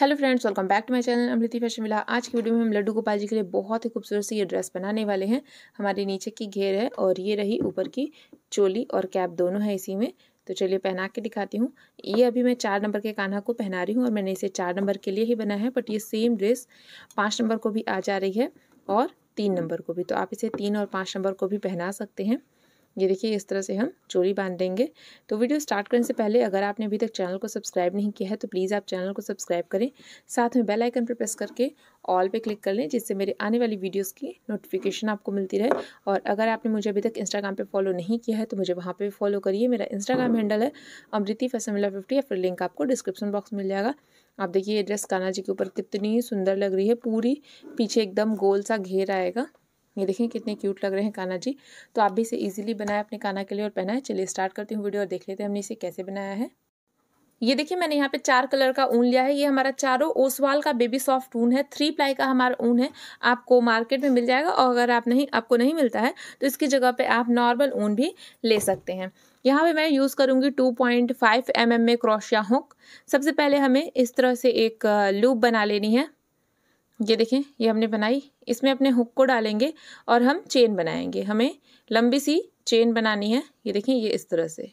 hello friends welcome back to my channel Amriti fashion मिला आज की वीडियो में हम लड्डू गोपाल जी के लिए बहुत ही खूबसूरत सी ये ड्रेस बनाने वाले हैं हमारे नीचे की घेर है और ये रही ऊपर की चोली और कैप दोनों है इसी में तो चलिए पहना के दिखाती हूँ ये अभी मैं चार नंबर के कान्हा को पहना रही हूँ और मैंने इसे चार नंबर के लिए ही बनाया है बट ये सेम ड्रेस पाँच नंबर को भी आ जा रही है और तीन नंबर को भी तो आप इसे तीन और पाँच नंबर को भी पहना सकते हैं ये देखिए इस तरह से हम चोरी बांध देंगे तो वीडियो स्टार्ट करने से पहले अगर आपने अभी तक चैनल को सब्सक्राइब नहीं किया है तो प्लीज़ आप चैनल को सब्सक्राइब करें साथ में बेल आइकन पर प्रेस करके ऑल पे क्लिक कर लें जिससे मेरे आने वाली वीडियोस की नोटिफिकेशन आपको मिलती रहे और अगर आपने मुझे अभी तक इंस्टाग्राम पर फॉलो नहीं किया है तो मुझे वहाँ पर भी फॉलो करिए मेरा इंस्टाग्राम हैंडल है अमृति फैसमिला फिफ्टी या फिर लिंक आपको डिस्क्रिप्शन बॉक्स मिल जाएगा आप देखिए ये ड्रेस कान्हा जी के ऊपर कितनी सुंदर लग रही है पूरी पीछे एकदम गोल सा घेर आएगा ये देखें कितने क्यूट लग रहे हैं काना जी तो आप भी इसे ईजिली बनाए अपने काना के लिए और पहनाए चलिए स्टार्ट करती हूँ वीडियो और देख लेते हैं हमने इसे कैसे बनाया है ये देखिए मैंने यहाँ पे चार कलर का ऊन लिया है ये हमारा चारों ओसवाल का बेबी सॉफ्ट ऊन है थ्री प्लाई का हमारा ऊन है आपको मार्केट में मिल जाएगा और अगर आप नहीं आपको नहीं मिलता है तो इसकी जगह पे आप नॉर्मल ऊन भी ले सकते हैं यहाँ पे मैं यूज़ करूँगी two point five M M में क्रोशिया हुक सबसे पहले हमें इस तरह से एक लूप बना लेनी है ये देखें ये हमने बनाई इसमें अपने हुक को डालेंगे और हम चेन बनाएंगे हमें लंबी सी चेन बनानी है ये देखें ये इस तरह से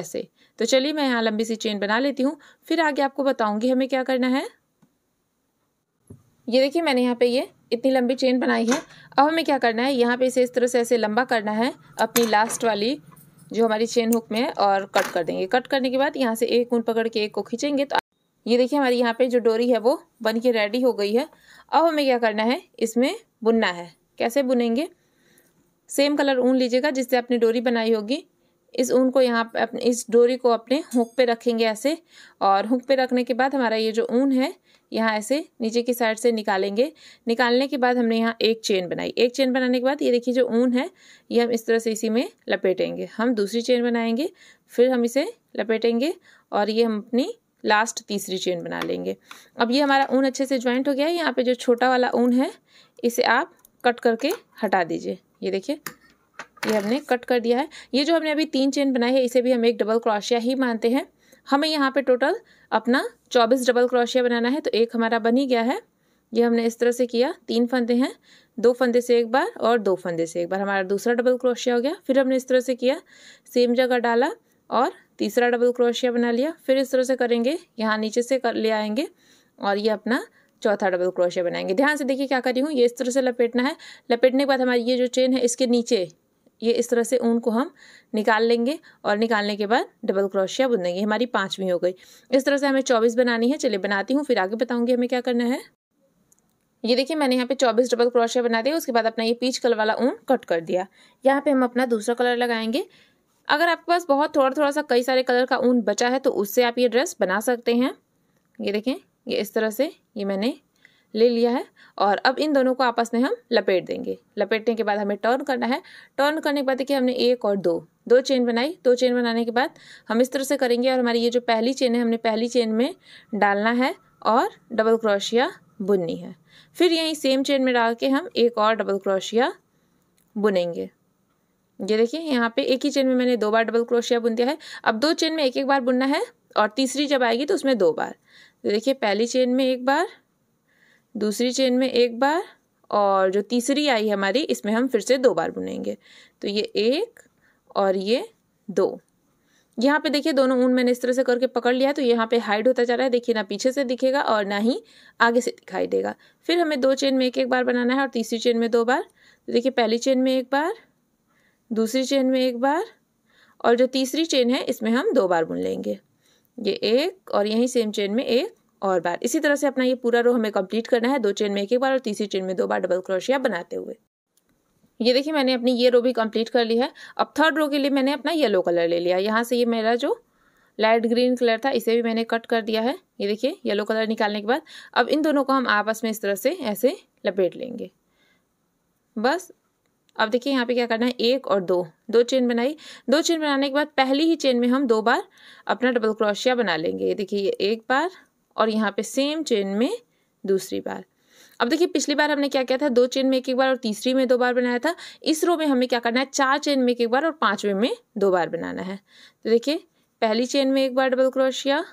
ऐसे तो चलिए मैं यहाँ लंबी सी चेन बना लेती हूँ फिर आगे आपको बताऊँगी हमें क्या करना है ये देखिए मैंने यहाँ पे ये इतनी लंबी चेन बनाई है अब हमें क्या करना है यहाँ पे इसे इस तरह से ऐसे लंबा करना है अपनी लास्ट वाली जो हमारी चेन हुक में है और कट कर देंगे कट करने के बाद यहाँ से एक ऊन पकड़ के एक को खींचेंगे तो ये देखिए हमारी यहाँ पे जो डोरी है वो बन के रेडी हो गई है अब हमें क्या करना है इसमें बुनना है कैसे बुनेंगे सेम कलर ऊन लीजिएगा जिससे आपने डोरी बनाई होगी इस ऊन को यहाँ पर अपने इस डोरी को अपने हुक पे रखेंगे ऐसे और हुक पे रखने के बाद हमारा ये जो ऊन है यहाँ ऐसे नीचे की साइड से निकालेंगे निकालने के बाद हमने यहाँ एक चेन बनाई एक चेन बनाने के बाद ये देखिए जो ऊन है ये हम इस तरह से इसी में लपेटेंगे हम दूसरी चेन बनाएंगे फिर हम इसे लपेटेंगे और ये हम अपनी लास्ट तीसरी चेन बना लेंगे अब ये हमारा ऊन अच्छे से ज्वाइंट हो गया है यहाँ पे जो छोटा वाला ऊन है इसे आप कट करके हटा दीजिए ये देखिए ये हमने कट कर दिया है ये जो हमने अभी तीन चेन बनाई है इसे भी हम एक डबल क्रोशिया ही मानते हैं हमें यहाँ पे टोटल अपना चौबीस डबल क्रोशिया बनाना है तो एक हमारा बन ही गया है ये हमने इस तरह से किया तीन फंदे हैं दो फंदे से एक बार और दो फंदे से एक बार हमारा दूसरा डबल क्रोशिया हो गया फिर हमने इस तरह से किया सेम जगह डाला और तीसरा डबल क्रोशिया बना लिया फिर इस तरह से करेंगे यहाँ नीचे से कर ले आएंगे और ये अपना चौथा डबल क्रोशिया बनाएंगे ध्यान से देखिए क्या कर रही हूँ ये इस तरह से लपेटना है लपेटने के बाद हमारी ये जो चेन है इसके नीचे ये इस तरह से ऊन को हम निकाल लेंगे और निकालने के बाद डबल क्रोशिया बुन देंगे हमारी पाँचवीं हो गई इस तरह से हमें चौबीस बनानी है चलिए बनाती हूँ फिर आगे बताऊँगी हमें क्या करना है ये देखिए मैंने यहाँ पे चौबीस डबल क्रोशिया बना दिया उसके बाद अपना ये पीच कलर वाला ऊन कट कर दिया यहाँ पे हम अपना दूसरा कलर लगाएंगे अगर आपके पास बहुत थोड़ा थोड़ा सा कई सारे कलर का ऊन बचा है तो उससे आप ये ड्रेस बना सकते हैं ये देखें ये इस तरह से ये मैंने ले लिया है और अब इन दोनों को आपस में हम लपेट देंगे लपेटने के बाद हमें टर्न करना है टर्न करने के बाद देखिए हमने एक और दो दो चेन बनाई दो चेन बनाने के बाद हम इस तरह से करेंगे और हमारी ये जो पहली चेन है हमने पहली चेन में डालना है और डबल क्रोशिया बुननी है फिर यहीं सेम चेन में डाल के हम एक और डबल क्रोशिया बुनेंगे ये देखिए यहाँ पे एक ही चेन में मैंने दो बार डबल क्रोशिया बुन दिया है अब दो चेन में एक एक बार बुनना है और तीसरी जब आएगी तो उसमें दो बार तो देखिए पहली चेन में एक बार दूसरी चेन में एक बार और जो तीसरी आई हमारी इसमें हम फिर से दो बार बुनेंगे तो ये एक और ये दो यहाँ पे देखिए दोनों ऊन मैंने इस तरह से करके पकड़ लिया है तो यहाँ पे हाइड होता जा रहा है देखिए ना पीछे से दिखेगा और ना ही आगे से दिखाई देगा फिर हमें दो चेन में एक एक बार बनाना है और तीसरी चेन में दो बार तो देखिए पहली चेन में एक बार दूसरी चेन में एक बार और जो तीसरी चेन है इसमें हम दो बार बुन लेंगे ये एक और यहीं सेम चेन में एक और बार इसी तरह से अपना ये पूरा रो हमें कंप्लीट करना है दो चेन में एक एक बार और तीसरी चेन में दो बार डबल क्रोशिया बनाते हुए ये देखिए मैंने अपनी ये रो भी कंप्लीट कर ली है अब थर्ड रो के लिए मैंने अपना येलो कलर ले लिया यहाँ से ये मेरा जो लाइट ग्रीन कलर था इसे भी मैंने कट कर दिया है ये देखिए येलो कलर निकालने के बाद अब इन दोनों को हम आपस में इस तरह से ऐसे लपेट लेंगे बस अब देखिए यहाँ पे क्या करना है एक और दो दो चेन बनाई दो चेन बनाने के बाद पहली ही चेन में हम दो बार अपना डबल क्रोशिया बना लेंगे देखिए ये एक बार और यहाँ पे सेम चेन में दूसरी बार अब देखिए पिछली बार हमने क्या किया था दो चेन में एक एक बार और तीसरी में दो बार बनाया था इस रो में हमें क्या करना है चार चेन में एक एक बार और पाँचवें में दो बार बनाना है तो देखिए पहली चेन में एक बार डबल क्रोशिया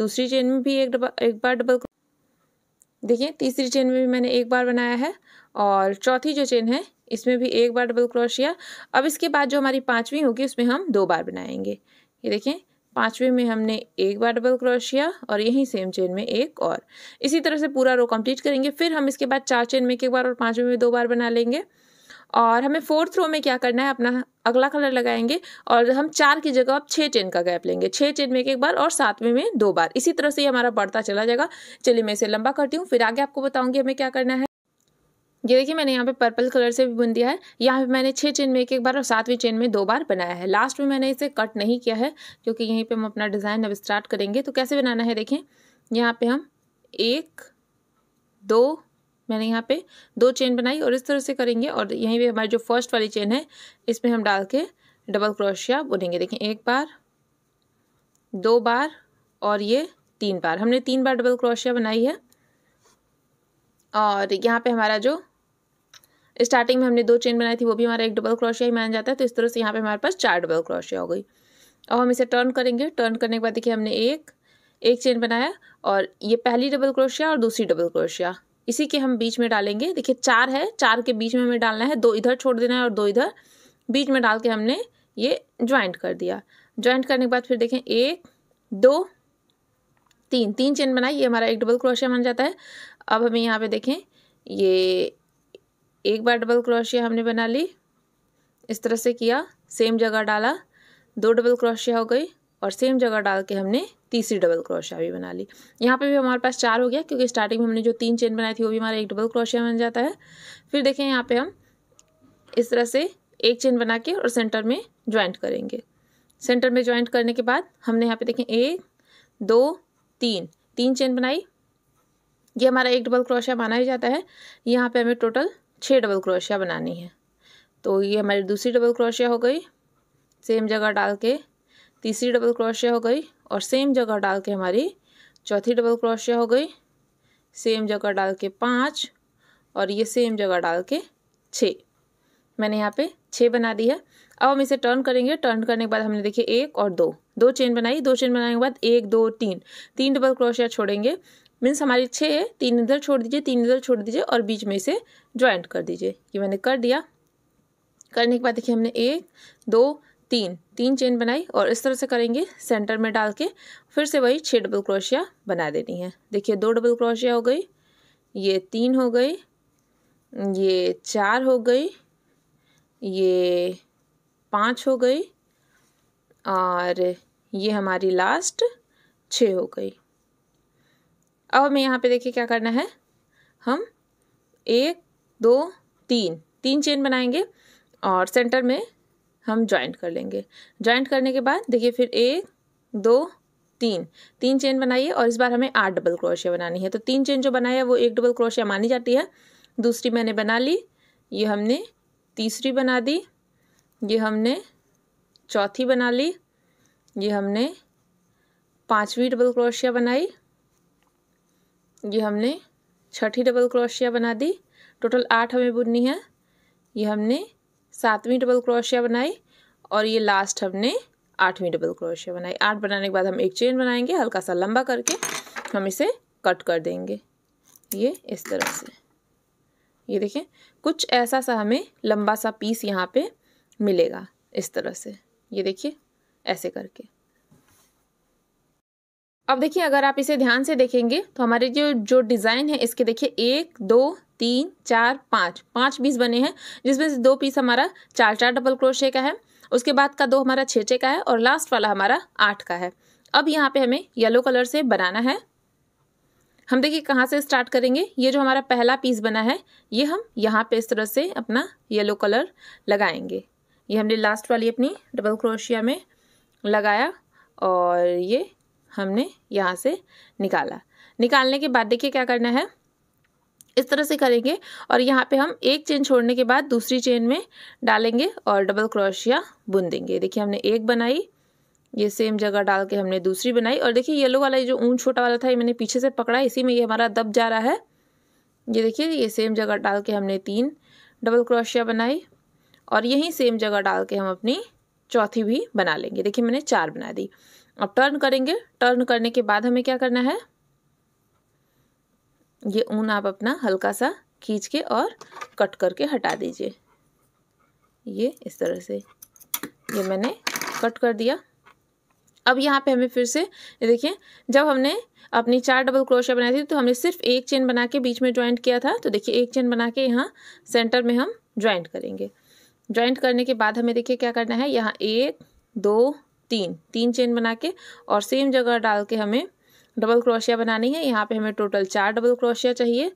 दूसरी चेन में भी एक डबल एक बार डबल देखिए तीसरी चेन में भी मैंने एक बार बनाया है और चौथी जो चेन है इसमें भी एक बार डबल क्रोशिया अब इसके बाद जो हमारी पाँचवीं होगी उसमें हम दो बार बनाएंगे ये देखें पाँचवें में हमने एक बार डबल क्रोशिया और यहीं सेम चेन में एक और इसी तरह से पूरा रो कंप्लीट करेंगे फिर हम इसके बाद चार चेन में एक बार और पाँचवें में दो बार बना लेंगे और हमें फोर्थ रो में क्या करना है अपना अगला कलर लगाएंगे और हम चार की जगह अब छः चेन का गैप लेंगे छः चेन में एक बार और सातवें में दो बार इसी तरह से ये हमारा बढ़ता चला जाएगा चलिए मैं इसे लंबा करती हूँ फिर आगे आपको बताऊँगी हमें क्या करना है ये देखिए मैंने यहाँ पे पर्पल कलर से भी बुन दिया है यहाँ पे मैंने छः चेन में एक एक बार और सातवीं चेन में दो बार बनाया है लास्ट में मैंने इसे कट नहीं किया है क्योंकि यहीं पे हम अपना डिज़ाइन अब स्टार्ट करेंगे तो कैसे बनाना है देखें यहाँ पे हम एक दो मैंने यहाँ पे दो चेन बनाई और इस तरह से करेंगे और यहीं पर हमारी जो फर्स्ट वाली चेन है इसमें हम डाल के डबल क्रोशिया बुनेंगे देखें एक बार दो बार और ये तीन बार हमने तीन बार डबल क्रोशिया बनाई है और यहाँ पे हमारा जो स्टार्टिंग में हमने दो चेन बनाई थी वो भी हमारा एक डबल क्रोशिया ही माना जाता है तो इस तरह से यहाँ पे हमारे पास चार डबल क्रोशिया हो गई अब हम इसे टर्न करेंगे टर्न करने के बाद देखिए हमने एक एक चेन बनाया और ये पहली डबल क्रोशिया और दूसरी डबल क्रोशिया इसी के हम बीच में डालेंगे देखिए चार है चार के बीच में हमें डालना है दो इधर छोड़ देना है और दो इधर बीच में डाल के हमने ये ज्वाइंट कर दिया ज्वाइंट करने के बाद फिर देखें एक दो तीन तीन चेन बनाई ये हमारा एक डबल क्रोशिया बन जाता है अब हमें यहाँ पर देखें ये एक बार डबल क्रोशिया हमने बना ली इस तरह से किया सेम जगह डाला दो डबल क्रोशिया हो गई और सेम जगह डाल के हमने तीसरी डबल क्रोशिया भी बना ली यहाँ पे भी हमारे पास चार हो गया क्योंकि स्टार्टिंग में हमने जो तीन चेन बनाई थी वो भी हमारा एक डबल क्रोशिया बन जाता है फिर देखें यहाँ पे हम इस तरह से एक चेन बना के और सेंटर में ज्वाइंट करेंगे सेंटर में ज्वाइंट करने के बाद हमने यहाँ पे देखें एक दो तीन तीन चेन बनाई ये हमारा एक डबल क्रोशिया माना ही जाता है यहाँ पर हमें टोटल छः डबल क्रोशिया बनानी है तो ये हमारी दूसरी डबल क्रोशिया हो गई सेम जगह डाल के तीसरी डबल क्रोशिया हो गई और सेम जगह डाल के हमारी चौथी डबल क्रोशिया हो गई सेम जगह डाल के पाँच और ये सेम जगह डाल के छः मैंने यहाँ पे छः बना दी है अब हम इसे टर्न करेंगे टर्न करने के बाद हमने देखिए एक और दो दो चेन बनाई दो चेन बनाने के बाद एक दो तीन तीन डबल क्रोशिया छोड़ेंगे मीन्स हमारी छः है तीन इधर छोड़ दीजिए तीन इधर छोड़ दीजिए और बीच में इसे ज्वाइंट कर दीजिए ये मैंने कर दिया करने के बाद देखिए हमने एक दो तीन तीन चेन बनाई और इस तरह से करेंगे सेंटर में डाल के फिर से वही छः डबल क्रोशिया बना देनी है देखिए दो डबल क्रोशिया हो गई ये तीन हो गई ये चार हो गई ये पाँच हो गई और ये हमारी लास्ट छः हो गई अब हमें यहाँ पे देखिए क्या करना है हम एक दो तीन तीन चेन बनाएंगे और सेंटर में हम ज्वाइंट कर लेंगे ज्वाइंट करने के बाद देखिए फिर एक दो तीन तीन चेन बनाइए और इस बार हमें आठ डबल क्रोशिया बनानी है तो तीन चेन जो बनाई है वो एक डबल क्रोशिया मानी जाती है दूसरी मैंने बना ली ये हमने तीसरी बना दी ये हमने चौथी बना ली ये हमने पांचवी डबल क्रोशिया बनाई ये हमने छठी डबल क्रोशिया बना दी टोटल आठ हमें बुननी है ये हमने सातवीं डबल क्रोशिया बनाई और ये लास्ट हमने आठवीं डबल क्रोशिया बनाई आठ बनाने के बाद हम एक चेन बनाएंगे हल्का सा लंबा करके हम इसे कट कर देंगे ये इस तरह से ये देखें कुछ ऐसा सा हमें लंबा सा पीस यहाँ पे मिलेगा इस तरह से ये देखिए ऐसे करके अब देखिए अगर आप इसे ध्यान से देखेंगे तो हमारे जो जो डिज़ाइन है इसके देखिए एक दो तीन चार पाँच पाँच पीस बने हैं जिसमें से दो पीस हमारा चार चार डबल क्रोशे का है उसके बाद का दो हमारा छः छः का है और लास्ट वाला हमारा आठ का है अब यहाँ पे हमें येलो कलर से बनाना है हम देखिए कहाँ से स्टार्ट करेंगे ये जो हमारा पहला पीस बना है ये हम यहाँ पे इस तरह से अपना येलो कलर लगाएंगे ये हमने लास्ट वाली अपनी डबल क्रोशिया में लगाया और ये हमने यहाँ से निकाला निकालने के बाद देखिए क्या करना है इस तरह से करेंगे और यहाँ पे हम एक चेन छोड़ने के बाद दूसरी चेन में डालेंगे और डबल क्रोशिया बुन देंगे देखिए हमने एक बनाई ये सेम जगह डाल के हमने दूसरी बनाई और देखिए येलो वाला ये जो ऊन छोटा वाला था ये मैंने पीछे से पकड़ा इसी में ये हमारा दब जा रहा है ये देखिए ये सेम जगह डाल के हमने तीन डबल क्रोशिया बनाई और यही सेम जगह डाल के हम अपनी चौथी भी बना लेंगे देखिए मैंने चार बना दी अब टर्न करेंगे टर्न करने के बाद हमें क्या करना है ये ऊन आप अपना हल्का सा खींच के और कट करके हटा दीजिए ये इस तरह से ये मैंने कट कर दिया अब यहाँ पे हमें फिर से ये देखिए जब हमने अपनी चार डबल क्रोशिया बनाई थी तो हमने सिर्फ एक चेन बना के बीच में ज्वाइंट किया था तो देखिए एक चेन बना के यहाँ सेंटर में हम ज्वाइंट करेंगे ज्वाइंट करने के बाद हमें देखिए क्या करना है यहाँ एक दो तीन तीन चेन बना के और सेम जगह डाल के हमें डबल क्रोशिया बनानी है यहाँ पे हमें टोटल चार डबल क्रोशिया चाहिए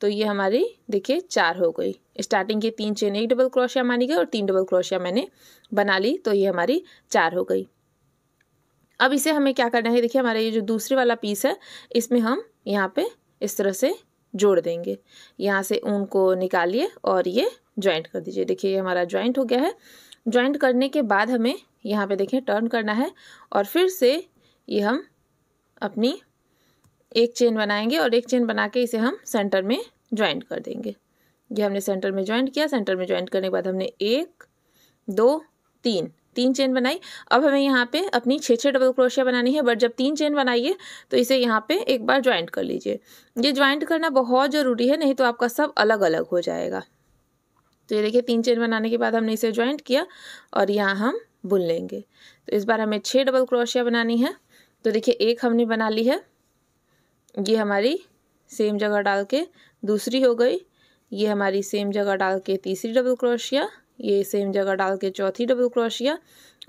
तो ये हमारी देखिए चार हो गई स्टार्टिंग के तीन चेन एक डबल क्रोशिया मानी गई और तीन डबल क्रोशिया मैंने बना ली तो ये हमारी चार हो गई अब इसे हमें क्या करना है देखिए हमारा ये जो दूसरे वाला पीस है इसमें हम यहाँ पे इस तरह से जोड़ देंगे यहाँ से ऊन को निकालिए और ये ज्वाइंट कर दीजिए देखिए ये हमारा ज्वाइंट हो गया है ज्वाइंट करने के बाद हमें यहाँ पे देखिए टर्न करना है और फिर से ये हम अपनी एक चेन बनाएंगे और एक चेन बना के इसे हम सेंटर में ज्वाइंट कर देंगे ये हमने सेंटर में ज्वाइंट किया सेंटर में ज्वाइंट करने के बाद हमने एक दो तीन तीन चेन बनाई अब हमें यहाँ पे अपनी छः छः डबल क्रोशिया बनानी है बट जब तीन चेन बनाइए तो इसे यहाँ पे एक बार ज्वाइंट कर लीजिए ये ज्वाइंट करना बहुत ज़रूरी है नहीं तो आपका सब अलग अलग हो जाएगा तो ये देखिए तीन चेन बनाने के बाद हमने इसे ज्वाइंट किया और यहाँ हम बुन लेंगे तो इस बार हमें छः डबल क्रोशिया बनानी है तो देखिए एक हमने बना ली है ये हमारी सेम जगह डाल के दूसरी हो गई ये हमारी सेम जगह डाल के तीसरी डबल क्रोशिया ये सेम जगह डाल के चौथी डबल क्रोशिया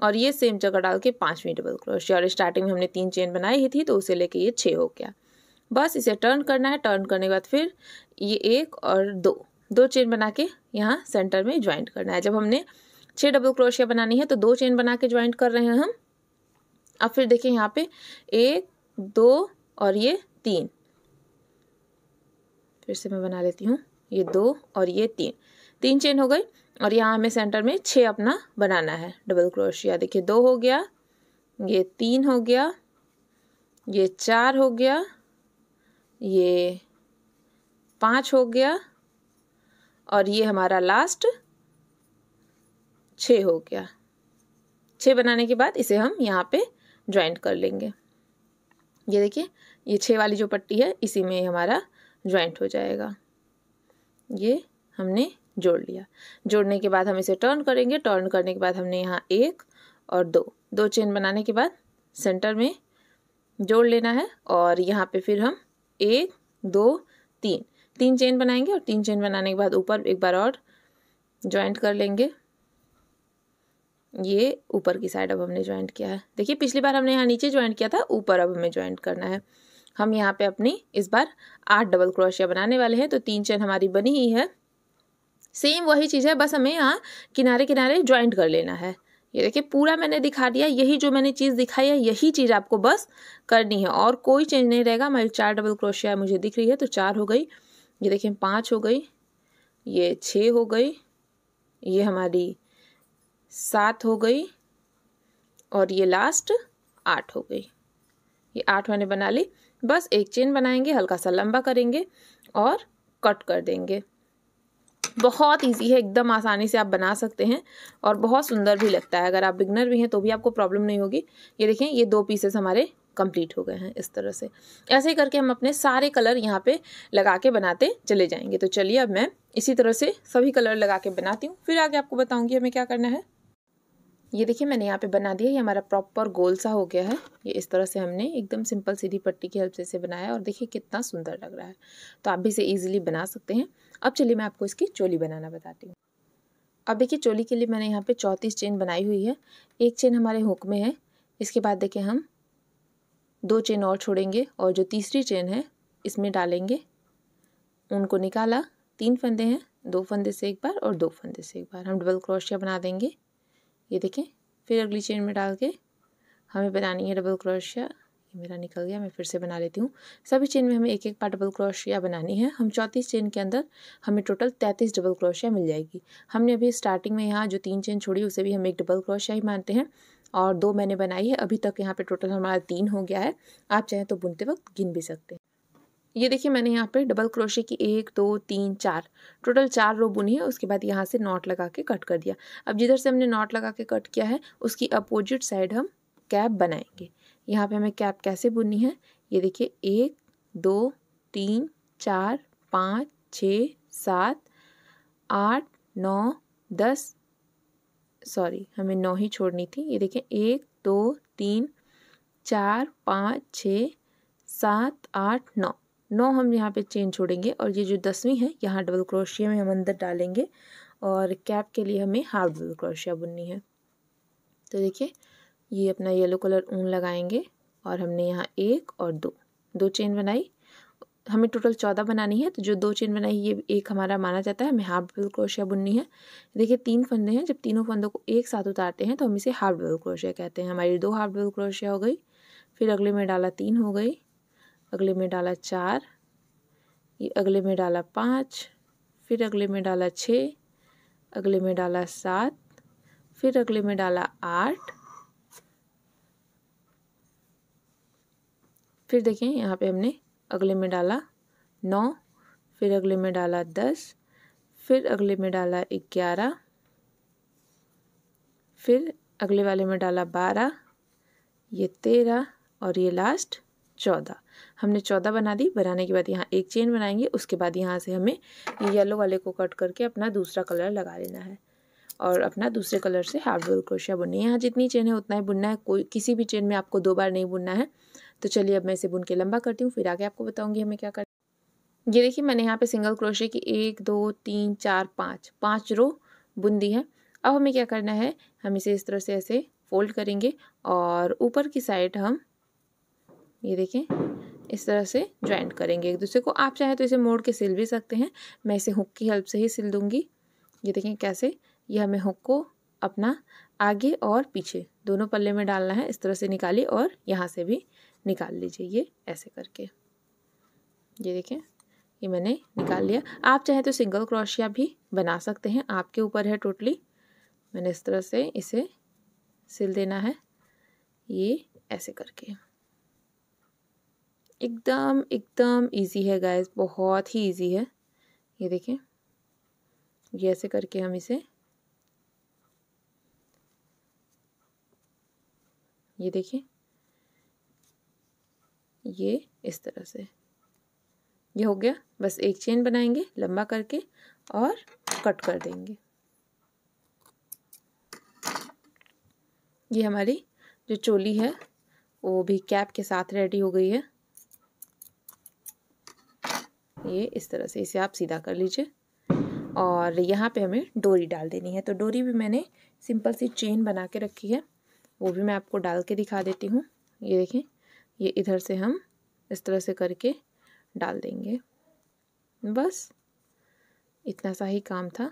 और ये सेम जगह डाल के पाँचवीं डबल क्रोशिया और स्टार्टिंग में हमने तीन चेन बनाई ही थी तो उसे लेके ये छः हो गया बस इसे टर्न करना है टर्न करने के बाद फिर ये एक और दो दो चेन बना के यहाँ सेंटर में ज्वाइंट करना है जब हमने छः डबल क्रोशिया बनानी है तो दो चेन बना के ज्वाइंट कर रहे हैं हम अब फिर देखिए यहाँ पे एक दो और ये तीन फिर से मैं बना लेती हूँ ये दो और ये तीन तीन चेन हो गई और यहाँ हमें सेंटर में छः अपना बनाना है डबल क्रोशिया देखिए दो हो गया ये तीन हो गया ये चार हो गया ये पाँच हो गया और ये हमारा लास्ट छः हो गया छः बनाने के बाद इसे हम यहाँ पे ज्वाइंट कर लेंगे ये देखिए ये छः वाली जो पट्टी है इसी में हमारा ज्वाइंट हो जाएगा ये हमने जोड़ लिया जोड़ने के बाद हम इसे टर्न करेंगे टर्न करने के बाद हमने यहाँ एक और दो दो चेन बनाने के बाद सेंटर में जोड़ लेना है और यहाँ पे फिर हम एक दो तीन तीन चेन बनाएंगे और तीन चेन बनाने के बाद ऊपर एक बार और ज्वाइंट कर लेंगे ये ऊपर की साइड अब हमने ज्वाइंट किया है देखिए पिछली बार हमने यहाँ नीचे ज्वाइंट किया था ऊपर अब हमें ज्वाइंट करना है हम यहाँ पे अपनी इस बार आठ डबल क्रोशिया बनाने वाले हैं तो तीन चेन हमारी बनी ही है सेम वही चीज़ है बस हमें यहाँ किनारे किनारे ज्वाइंट कर लेना है ये देखिए पूरा मैंने दिखा दिया यही जो मैंने चीज़ दिखाई है यही चीज़ आपको बस करनी है और कोई चेंज नहीं रहेगा हमारी चार डबल क्रोशिया मुझे दिख रही है तो चार हो गई ये देखिए पाँच हो गई ये छः हो गई ये हमारी सात हो गई और ये लास्ट आठ हो गई ये आठ मैंने बना ली बस एक चेन बनाएंगे हल्का सा लंबा करेंगे और कट कर देंगे बहुत ईजी है एकदम आसानी से आप बना सकते हैं और बहुत सुंदर भी लगता है अगर आप बिगनर भी हैं तो भी आपको प्रॉब्लम नहीं होगी ये देखें ये दो पीसेस हमारे कंप्लीट हो गए हैं इस तरह से ऐसे ही करके हम अपने सारे कलर यहाँ पे लगा के बनाते चले जाएंगे तो चलिए अब मैं इसी तरह से सभी कलर लगा के बनाती हूँ फिर आगे आपको बताऊँगी हमें क्या करना है ये देखिए मैंने यहाँ पे बना दिया ये हमारा प्रॉपर गोल सा हो गया है ये इस तरह से हमने एकदम सिंपल सीधी पट्टी की हेल्प से इसे बनाया और देखिए कितना सुंदर लग रहा है तो आप भी इसे ईजिली बना सकते हैं अब चलिए मैं आपको इसकी चोली बनाना बताती हूँ अब देखिए चोली के लिए मैंने यहाँ पे चौंतीस चेन बनाई हुई है एक चेन हमारे हुक में है इसके बाद देखिए हम दो चेन और छोड़ेंगे और जो तीसरी चेन है इसमें डालेंगे उनको निकाला तीन फंदे हैं दो फंदे से एक बार और दो फंदे से एक बार हम डबल क्रोशिया बना देंगे ये देखें फिर अगली चेन में डाल के हमें बनानी है डबल क्रोशिया ये मेरा निकल गया मैं फिर से बना लेती हूँ सभी चेन में हमें एक एक पार डबल क्रोशिया बनानी है हम चौंतीस चेन के अंदर हमें टोटल तैंतीस डबल क्रोशिया मिल जाएगी हमने अभी स्टार्टिंग में यहाँ जो तीन चेन छोड़ी उसे भी हम एक डबल क्रोशिया ही मानते हैं और दो मैंने बनाई है अभी तक यहाँ पर टोटल हमारा तीन हो गया है आप चाहें तो बुनते वक्त गिन भी सकते हैं ये देखिए मैंने यहाँ पे डबल क्रोशे की एक दो तीन चार टोटल चार रो बुनी है उसके बाद यहाँ से नॉट लगा के कट कर दिया अब जिधर से हमने नॉट लगा के कट किया है उसकी अपोजिट साइड हम कैप बनाएंगे यहाँ पे हमें कैप कैसे बुननी है ये देखिए एक दो तीन चार पाँच छ सात आठ नौ दस सॉरी हमें नौ ही छोड़नी थी ये देखिए एक दो तीन चार पाँच छ सात आठ नौ नौ हम यहाँ पे चेन छोड़ेंगे और ये जो दसवीं है यहाँ डबल क्रोशिया में हम अंदर डालेंगे और कैप के लिए हमें हाफ डबल क्रोशिया बुननी है तो देखिए ये अपना येलो कलर ऊन लगाएंगे और हमने यहाँ एक और दो दो चेन बनाई हमें टोटल चौदह बनानी है तो जो दो चेन बनाई ये एक हमारा माना जाता है हमें हाफ डबल क्रोशिया बुननी है देखिए तीन फंदे हैं जब तीनों फंदों को एक साथ उतारते हैं तो हम इसे हाफ डबल क्रोशिया कहते हैं हमारी दो हाफ डबल क्रोशिया हो गई फिर अगले में डाला तीन हो गई अगले में डाला चार ये अगले में डाला पाँच फिर अगले में डाला छः अगले में डाला सात फिर अगले में डाला आठ फिर देखें यहाँ पे हमने अगले में डाला नौ फिर अगले में डाला दस फिर अगले में डाला ग्यारह फिर अगले वाले में डाला बारह ये तेरह और ये लास्ट चौदह हमने चौदह बना दी बनाने के बाद यहाँ एक चेन बनाएंगे उसके बाद यहाँ से हमें येलो वाले को कट करके अपना दूसरा कलर लगा लेना है और अपना दूसरे कलर से हाफ डबल क्रोशिया बुनना है यहाँ जितनी चेन है उतना ही बुनना है कोई किसी भी चेन में आपको दो बार नहीं बुनना है तो चलिए अब मैं इसे बुन के लंबा करती हूँ फिर आगे आपको बताऊँगी हमें क्या करना ये देखिए मैंने यहाँ पे सिंगल क्रोशे की एक दो तीन चार पाँच पाँच रो बुन दी है अब हमें क्या करना है हम इसे इस तरह से ऐसे फोल्ड करेंगे और ऊपर की साइड हम ये देखें इस तरह से ज्वाइन करेंगे एक दूसरे को आप चाहें तो इसे मोड़ के सिल भी सकते हैं मैं इसे हुक की हेल्प से ही सिल दूंगी ये देखें कैसे ये हमें हुक को अपना आगे और पीछे दोनों पल्ले में डालना है इस तरह से निकालिए और यहाँ से भी निकाल लीजिए ये ऐसे करके ये देखें ये मैंने निकाल लिया आप चाहें तो सिंगल क्रोशिया भी बना सकते हैं आपके ऊपर है टोटली मैंने इस तरह से इसे सिल देना है ये ऐसे करके एकदम एकदम इजी है गाइस बहुत ही इजी है ये देखें ये ऐसे करके हम इसे ये देखिए ये इस तरह से ये हो गया बस एक चेन बनाएंगे लंबा करके और कट कर देंगे ये हमारी जो चोली है वो भी कैप के साथ रेडी हो गई है ये इस तरह से इसे आप सीधा कर लीजिए और यहाँ पे हमें डोरी डाल देनी है तो डोरी भी मैंने सिंपल सी चेन बना के रखी है वो भी मैं आपको डाल के दिखा देती हूँ ये देखें ये इधर से हम इस तरह से करके डाल देंगे बस इतना सा ही काम था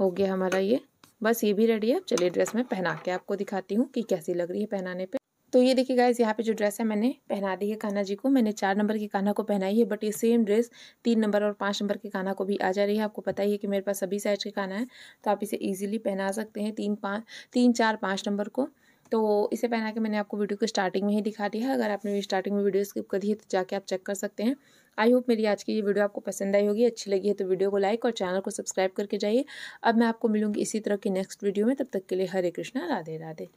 हो गया हमारा ये बस ये भी रेडी है चलिए ड्रेस मैं पहना के आपको दिखाती हूँ कि कैसी लग रही है पहनाने पे तो ये देखिए गाइज यहाँ पे जो ड्रेस है मैंने पहना दी है कान्हा जी को मैंने चार नंबर की कान्हा को पहनाई है बट ये सेम ड्रेस तीन नंबर और पाँच नंबर के कान्हा को भी आ जा रही है आपको पता ही है कि मेरे पास सभी साइज के कान्हा है तो आप इसे ईजिली पहना सकते हैं तीन पाँच तीन चार पाँच नंबर को तो इसे पहना के मैंने आपको वीडियो को स्टार्टिंग में ही दिखा दिया है अगर आपने स्टार्टिंग में वीडियो स्किप कर दी है तो जाके आप चेक कर सकते हैं आई होप मेरी आज की ये वीडियो आपको पसंद आई होगी अच्छी लगी है तो वीडियो को लाइक और चैनल को सब्सक्राइब करके जाइए अब मैं आपको मिलूंगी इसी तरह की नेक्स्ट वीडियो में तब तक के लिए हरे कृष्णा राधे राधे